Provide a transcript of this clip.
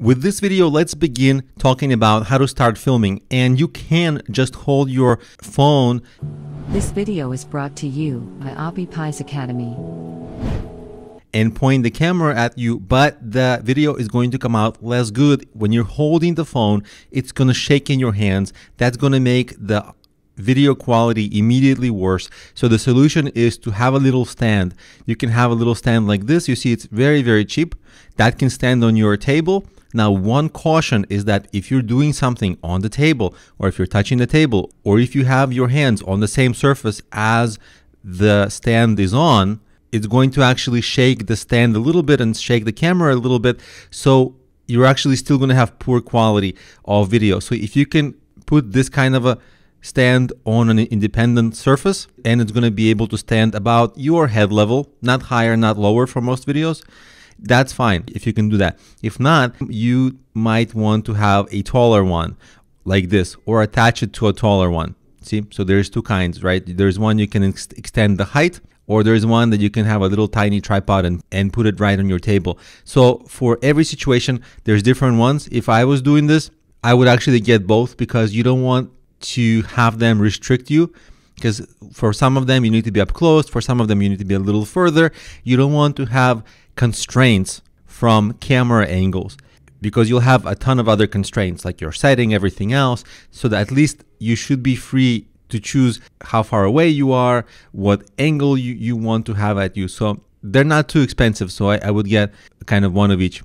With this video, let's begin talking about how to start filming and you can just hold your phone. This video is brought to you by Obby Pies Academy. And point the camera at you, but the video is going to come out less good. When you're holding the phone, it's gonna shake in your hands. That's gonna make the video quality immediately worse. So the solution is to have a little stand. You can have a little stand like this. You see it's very, very cheap. That can stand on your table now, one caution is that if you're doing something on the table, or if you're touching the table, or if you have your hands on the same surface as the stand is on, it's going to actually shake the stand a little bit and shake the camera a little bit. So you're actually still going to have poor quality of video. So if you can put this kind of a stand on an independent surface and it's going to be able to stand about your head level, not higher, not lower for most videos, that's fine if you can do that. If not, you might want to have a taller one like this or attach it to a taller one. See, so there's two kinds, right? There's one you can ex extend the height or there's one that you can have a little tiny tripod and, and put it right on your table. So for every situation, there's different ones. If I was doing this, I would actually get both because you don't want to have them restrict you because for some of them you need to be up close, for some of them you need to be a little further. You don't want to have constraints from camera angles because you'll have a ton of other constraints like your setting, everything else, so that at least you should be free to choose how far away you are, what angle you, you want to have at you. So they're not too expensive, so I, I would get kind of one of each.